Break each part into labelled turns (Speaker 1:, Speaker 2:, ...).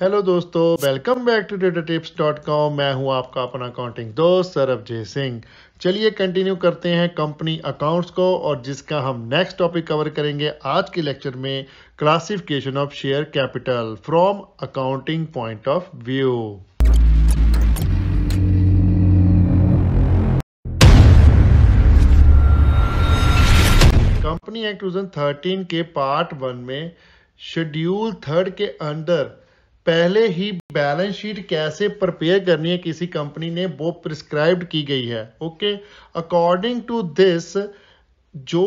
Speaker 1: Hello दोस्तों welcome back to data tips dot com मैं हूं आपका अपना अकाउंटिंग दोस्त सरबजय सिंह चलिए कंटिन्यू करते हैं कंपनी अकाउंट्स को और जिसका हम नेक्स्ट टॉपिक कवर करेंगे आज के लेक्चर में classification of share capital from accounting point of view company act 2013 के पार्ट वन में शेड्यूल थर्ड के अंडर पहले ही बैलेंस शीट कैसे प्रिपेयर करनी है किसी कंपनी ने वो प्रिस्क्राइब्ड की गई है ओके अकॉर्डिंग टू दिस जो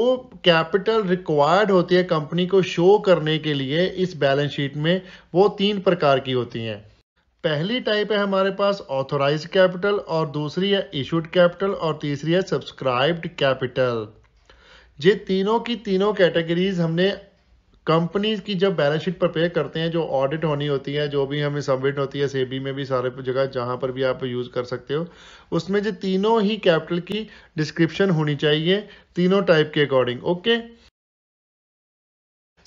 Speaker 1: कैपिटल रिक्वायर्ड होती है कंपनी को शो करने के लिए इस बैलेंस शीट में वो तीन प्रकार की होती हैं पहली टाइप है हमारे पास ऑथोराइज कैपिटल और दूसरी है इशूड कैपिटल और तीसरी है सब्सक्राइब्ड कैपिटल ये तीनों की तीनों कैटेगरीज हमने कंपनीज की जब बैलेंस शीट प्रिपेयर करते हैं जो ऑडिट होनी होती है जो भी हमें सबमिट होती है सेबी में भी सारे जगह जहां पर भी आप यूज कर सकते हो उसमें जो तीनों ही कैपिटल की डिस्क्रिप्शन होनी चाहिए तीनों टाइप के अकॉर्डिंग ओके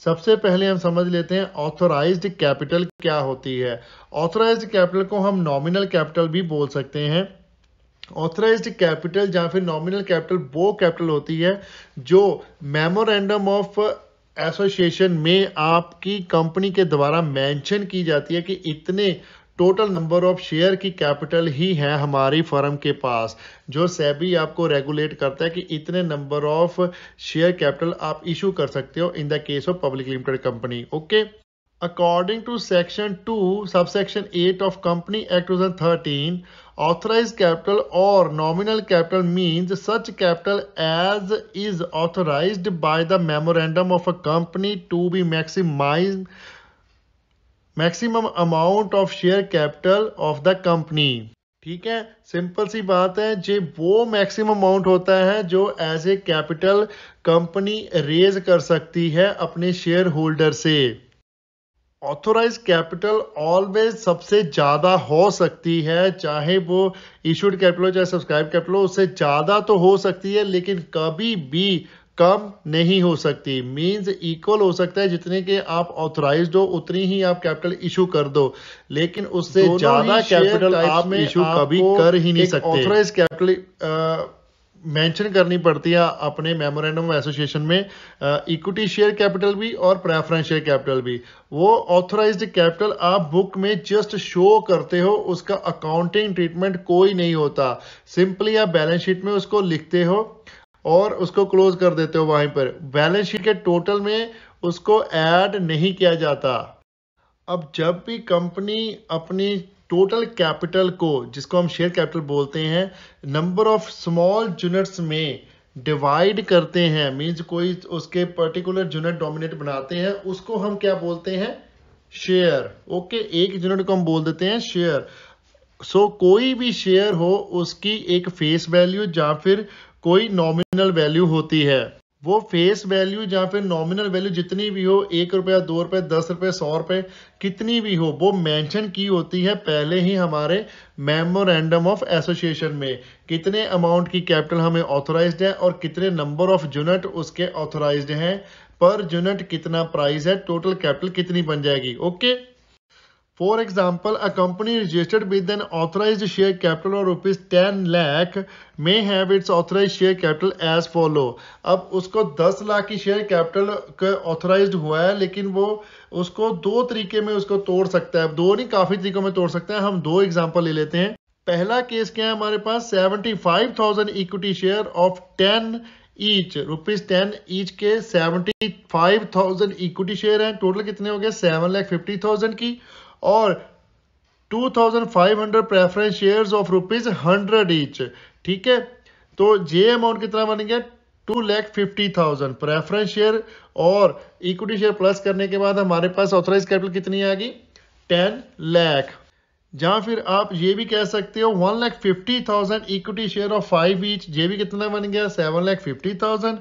Speaker 1: सबसे पहले हम समझ लेते हैं ऑथोराइज्ड कैपिटल क्या होती है ऑथोराइज्ड कैपिटल को हम नॉमिनल कैपिटल भी बोल सकते हैं ऑथराइज्ड कैपिटल या फिर नॉमिनल कैपिटल वो कैपिटल होती है जो मेमोरेंडम ऑफ एसोसिएशन में आपकी कंपनी के द्वारा मेंशन की जाती है कि इतने टोटल नंबर ऑफ शेयर की कैपिटल ही है हमारी फर्म के पास जो सेबी आपको रेगुलेट करता है कि इतने नंबर ऑफ शेयर कैपिटल आप इशू कर सकते हो in the case of public limited company okay according to section 2 subsection 8 of company act 2013 authorized capital or nominal capital means such capital as is authorized by the memorandum of a company to be maximized maximum amount of share capital of the company ठीक है simple सी बात है जो वो maximum amount होता है जो as a capital company raise कर सकती है अपने शेयर होल्डर से ऑथोराइज कैपिटल ऑलवेज सबसे ज़्यादा हो सकती है चाहे वो इशूड कैपिटल हो चाहे सब्सक्राइब कैपिटल हो उससे ज़्यादा तो हो सकती है लेकिन कभी भी कम नहीं हो सकती मींस इक्वल हो सकता है जितने के आप ऑथोराइज हो उतनी ही आप कैपिटल इशू कर दो लेकिन उससे ज्यादा कैपिटल आप इशू कभी कर ही नहीं सकते ऑथोराइज कैपिटल मेंशन करनी पड़ती है अपने मेमोरेंडम एसोसिएशन में इक्विटी शेयर कैपिटल भी और प्रेफरेंस शेयर कैपिटल भी वो ऑथराइज्ड कैपिटल आप बुक में जस्ट शो करते हो उसका अकाउंटिंग ट्रीटमेंट कोई नहीं होता सिंपली आप बैलेंस शीट में उसको लिखते हो और उसको क्लोज कर देते हो वहीं पर बैलेंस शीट के टोटल में उसको ऐड नहीं किया जाता अब जब भी कंपनी अपनी टोटल कैपिटल को जिसको हम शेयर कैपिटल बोलते हैं नंबर ऑफ स्मॉल यूनिट्स में डिवाइड करते हैं मीन्स कोई उसके पर्टिकुलर यूनिट डोमिनेट बनाते हैं उसको हम क्या बोलते हैं शेयर ओके okay, एक यूनिट को हम बोल देते हैं शेयर सो so, कोई भी शेयर हो उसकी एक फेस वैल्यू या फिर कोई नॉमिनल वैल्यू होती है वो फेस वैल्यू या फिर नॉमिनल वैल्यू जितनी भी हो एक रुपया दो रुपये दस रुपये सौ रुपये कितनी भी हो वो मेंशन की होती है पहले ही हमारे मेमोरेंडम ऑफ एसोसिएशन में कितने अमाउंट की कैपिटल हमें ऑथोराइज्ड है और कितने नंबर ऑफ यूनिट उसके ऑथोराइज्ड हैं पर यूनिट कितना प्राइस है टोटल कैपिटल कितनी बन जाएगी okay okay? For example, a company registered with an authorized share capital of rupees 10 lakh may have its authorized share capital as follow. अब उसको 10 लाख की शेयर कैपिटल ऑथराइज्ड हुआ है लेकिन वो उसको दो तरीके में उसको तोड़ सकता है दो नहीं काफी तरीकों में तोड़ सकता है हम दो एग्जाम्पल ले लेते हैं पहला केस क्या है हमारे पास 75,000 equity share of 10 each rupees ten each के 75,000 इक्विटी शेयर हैं टोटल कितने हो गए सेवन लाख फिफ्टी थाउजेंड की और 2500 preference shares of rupees hundred each ठीक है तो ये अमाउंट कितना गया two lakh fifty thousand preference share और इक्विटी शेयर प्लस करने के बाद हमारे पास ऑथराइज कैपिटल कितनी आएगी टेन लैख जहां फिर आप ये भी कह सकते हो one lakh fifty thousand equity share of five each ये भी कितना बन गया सेवन लैख फिफ्टी थाउजेंड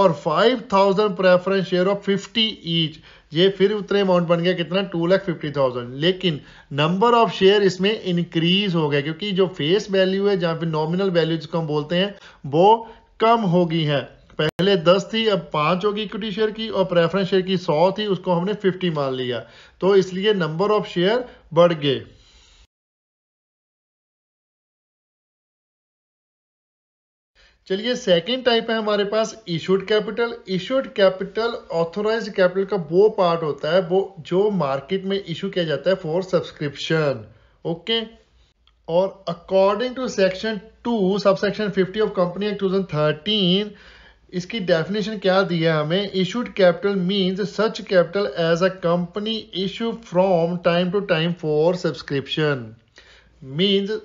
Speaker 1: और five thousand preference share of fifty each ये फिर उतने अमाउंट बन गया कितना टू लैख फिफ्टी थाउजेंड लेकिन नंबर ऑफ शेयर इसमें इंक्रीज हो गया क्योंकि जो फेस वैल्यू है जहाँ पे नॉमिनल वैल्यू जिसको हम बोलते हैं वो कम हो गई है पहले 10 थी अब पांच होगी इक्विटी शेयर की और प्रेफरेंस शेयर की 100 थी उसको हमने 50 मान लिया तो इसलिए नंबर ऑफ शेयर बढ़ गए चलिए सेकंड टाइप है हमारे पास issued capital issued capital authorise capital का वो पार्ट होता है वो जो मार्केट में इशू किया जाता है फॉर सब्सक्रिप्शन ओके और according to section two sub section fifty of company act two thousand thirteen इसकी डेफिनेशन क्या दी है हमें issued capital means such capital as a company issue from time to time for subscription means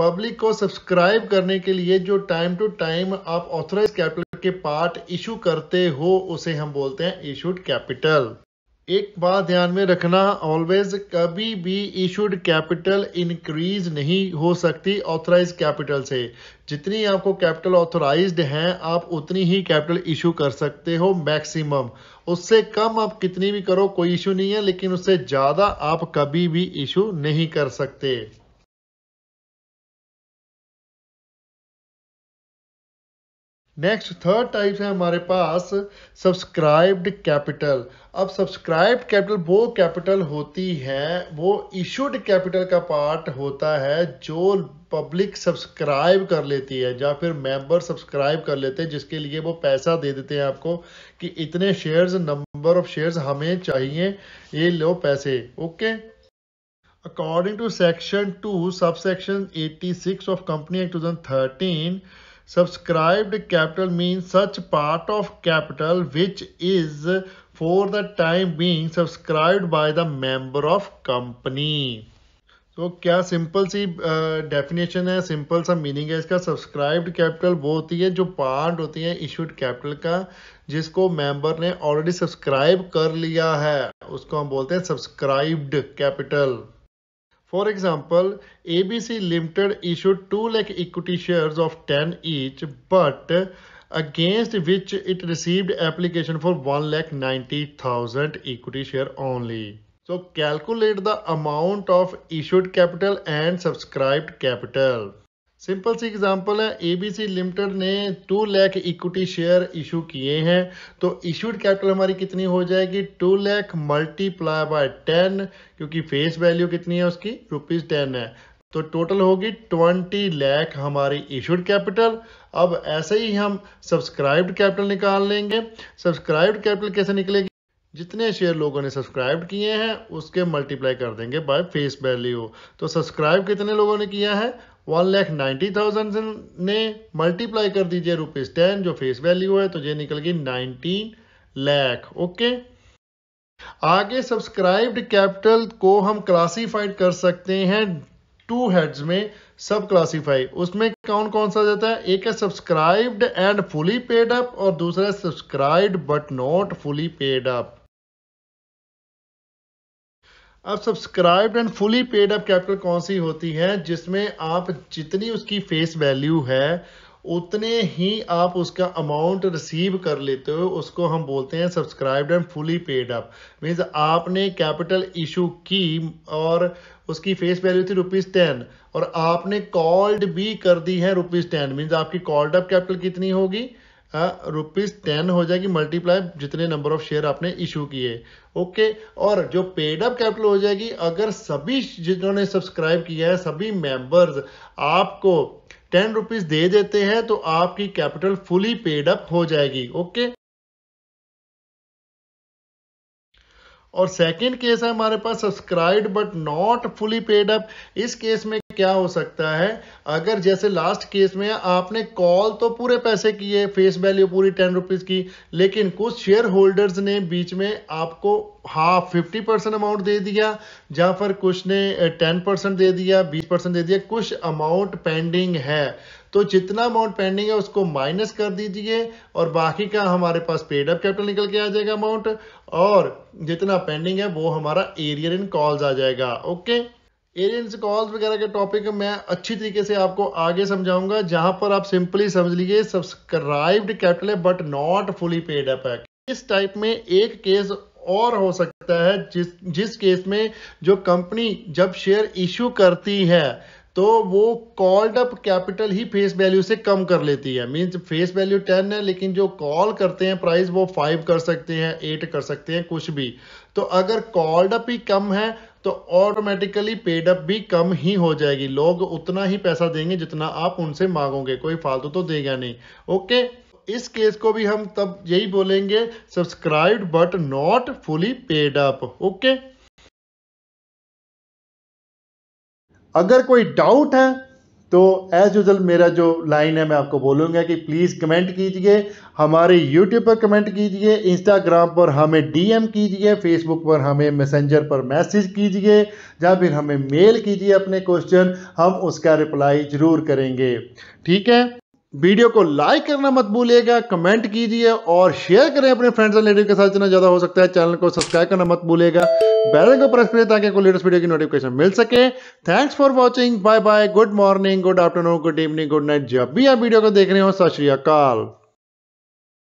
Speaker 1: public को subscribe करने के लिए जो टाइम टू टाइम आप ऑथराइज कैपिटल के पार्ट इशू करते हो उसे हम बोलते हैं इशूड कैपिटल एक बात ध्यान में रखना ऑलवेज कभी भी इशूड कैपिटल इंक्रीज नहीं हो सकती ऑथराइज कैपिटल से जितनी आपको कैपिटल ऑथराइज्ड हैं आप उतनी ही कैपिटल इशू कर सकते हो मैक्सिमम उससे कम आप कितनी भी करो कोई इशू नहीं है लेकिन उससे ज़्यादा आप कभी भी इशू नहीं कर सकते नेक्स्ट थर्ड टाइप है हमारे पास सब्सक्राइब्ड कैपिटल अब सब्सक्राइब्ड कैपिटल वो कैपिटल होती है वो इशूड कैपिटल का पार्ट होता है जो पब्लिक सब्सक्राइब कर लेती है या फिर मेंबर सब्सक्राइब कर लेते हैं जिसके लिए वो पैसा दे देते हैं आपको कि इतने शेयर्स नंबर ऑफ शेयर्स हमें चाहिए ये लो पैसे okay according to section two sub section eighty six of company act two thousand thirteen Subscribed capital means such part of capital which is for the time being subscribed by the member of company. तो क्या simple सी definition है simple सा meaning है इसका subscribed capital वो होती है जो पार्ट होती है इशूड कैपिटल का जिसको मेंबर ने ऑलरेडी सब्सक्राइब कर लिया है उसको हम बोलते हैं subscribed capital For example, ABC Limited issued 2 lakh equity shares of 10 each, but against which it received application for 1 lakh 90,000 equity share only. So calculate the amount of issued capital and subscribed capital. Simple सी example है ABC limited ने two lakh equity share issue किए हैं तो issued capital हमारी कितनी हो जाएगी two lakh multiply by ten क्योंकि फेस वैल्यू कितनी है उसकी रुपीज टेन है तो टोटल होगी ट्वेंटी लैख हमारी इशूड कैपिटल अब ऐसे ही हम सब्सक्राइब्ड कैपिटल निकाल लेंगे सब्सक्राइब्ड कैपिटल कैसे निकलेगी जितने शेयर लोगों ने सब्सक्राइब किए हैं उसके मल्टीप्लाई कर देंगे बाय फेस वैल्यू तो सब्सक्राइब कितने लोगों ने किया है वन लैख नाइन्टी थाउजेंड ने मल्टीप्लाई कर दीजिए रुपीज़ टेन जो फेस वैल्यू है तो ये निकल गई नाइनटीन लैख ओके आगे सब्सक्राइब्ड कैपिटल को हम क्लासीफाइड कर सकते हैं टू हेड्स में सब क्लासीफाई उसमें कौन कौन सा जाता है एक है subscribed and fully paid up और दूसरा है subscribed but not fully paid up अब subscribed and fully paid up capital कौन सी होती है जिसमें आप जितनी उसकी फेस वैल्यू है उतने ही आप उसका अमाउंट रिसीव कर लेते हो उसको हम बोलते हैं subscribed and fully paid up means आपने कैपिटल इशू की और उसकी फेस वैल्यू थी रुपीज़ टेन और आपने कॉल्ड भी कर दी है रुपीज़ टेन मीन्स आपकी कॉल्ड अप कैपिटल कितनी होगी रुपीज़ हाँ, टेन हो जाएगी मल्टीप्लाई जितने नंबर ऑफ शेयर आपने इशू किए ओके और जो पेड अप कैपिटल हो जाएगी अगर सभी जिन्होंने सब्सक्राइब किया है सभी मेंबर्स आपको टेन रुपीज़ दे देते हैं तो आपकी कैपिटल फुली पेड अप हो जाएगी ओके और सेकंड केस है हमारे पास subscribe but not fully paid up इस केस में क्या हो सकता है अगर जैसे लास्ट केस में आपने कॉल तो पूरे पैसे किए फेस वैल्यू पूरी टेन रुपीज़ की लेकिन कुछ शेयर होल्डर्स ने बीच में आपको हाफ फिफ्टी परसेंट अमाउंट दे दिया या फिर कुछ ने टेन eh, परसेंट दे दिया बीस परसेंट दे दिया कुछ अमाउंट पेंडिंग है तो जितना अमाउंट पेंडिंग है उसको माइनस कर दीजिए और बाकी का हमारे पास पेड अप कैपिटल निकल के आ जाएगा अमाउंट और जितना पेंडिंग है वो हमारा एरियर इन कॉल्स आ जाएगा ओके एरियंस कॉल्स वगैरह के टॉपिक मैं अच्छी तरीके से आपको आगे समझाऊंगा जहां पर आप सिंपली समझ लीजिए सब्सक्राइब्ड कैपिटल है but not fully paid up है इस टाइप में एक केस और हो सकता है जिस जिस केस में जो कंपनी जब शेयर इशू करती है तो वो कॉल्ड अप कैपिटल ही फेस वैल्यू से कम कर लेती है मीन्स फेस वैल्यू टेन है लेकिन जो कॉल करते हैं प्राइस वो फाइव कर सकते हैं एट कर सकते हैं कुछ भी तो अगर कॉल्ड अप ही कम है तो ऑटोमेटिकली पेड अप भी कम ही हो जाएगी लोग उतना ही पैसा देंगे जितना आप उनसे मांगोगे कोई फालतू तो देगा नहीं ओके इस केस को भी हम तब यही बोलेंगे subscribe but not fully paid up okay अगर कोई डाउट है तो एज यूजल मेरा जो लाइन है मैं आपको बोलूँगा कि प्लीज़ कमेंट कीजिए हमारे यूट्यूब पर कमेंट कीजिए इंस्टाग्राम पर हमें डीएम कीजिए फेसबुक पर हमें मैसेंजर पर मैसेज कीजिए या फिर हमें मेल कीजिए अपने क्वेश्चन हम उसका रिप्लाई ज़रूर करेंगे ठीक है वीडियो को लाइक करना मत भूलिएगा कमेंट कीजिए और शेयर करें अपने फ्रेंड्स और रिलेटिव के साथ जितना ज़्यादा हो सकता है चैनल को सब्सक्राइब करना मत भूलिएगा बेल को प्रेस करें ताकि आपको लेटेस्ट वीडियो की नोटिफिकेशन मिल सके thanks for watching bye bye good morning good afternoon good evening good night जब भी आप वीडियो को देख रहे हो सत श्रीकाल